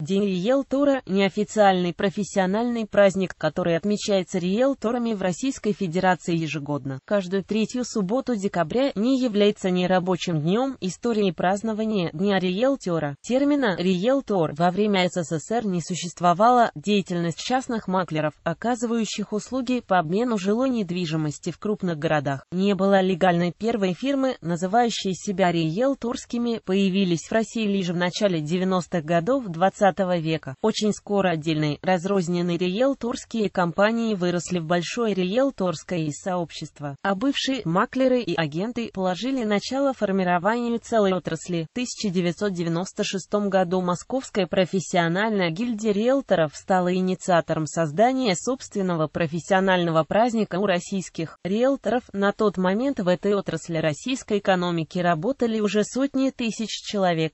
День риэлтора – неофициальный профессиональный праздник, который отмечается риэлторами в Российской Федерации ежегодно. Каждую третью субботу декабря не является нерабочим днем истории празднования Дня риэлтора. Термина «риэлтор» во время СССР не существовало. Деятельность частных маклеров, оказывающих услуги по обмену жилой недвижимости в крупных городах, не была легальной. Первой фирмы, называющей себя риэлторскими, появились в России лишь в начале 90-х годов 20 20 века. Очень скоро отдельные разрозненные риэлторские компании выросли в большое риэлторское сообщество, а бывшие маклеры и агенты положили начало формированию целой отрасли. В 1996 году Московская профессиональная гильдия риэлторов стала инициатором создания собственного профессионального праздника у российских риэлторов. На тот момент в этой отрасли российской экономики работали уже сотни тысяч человек.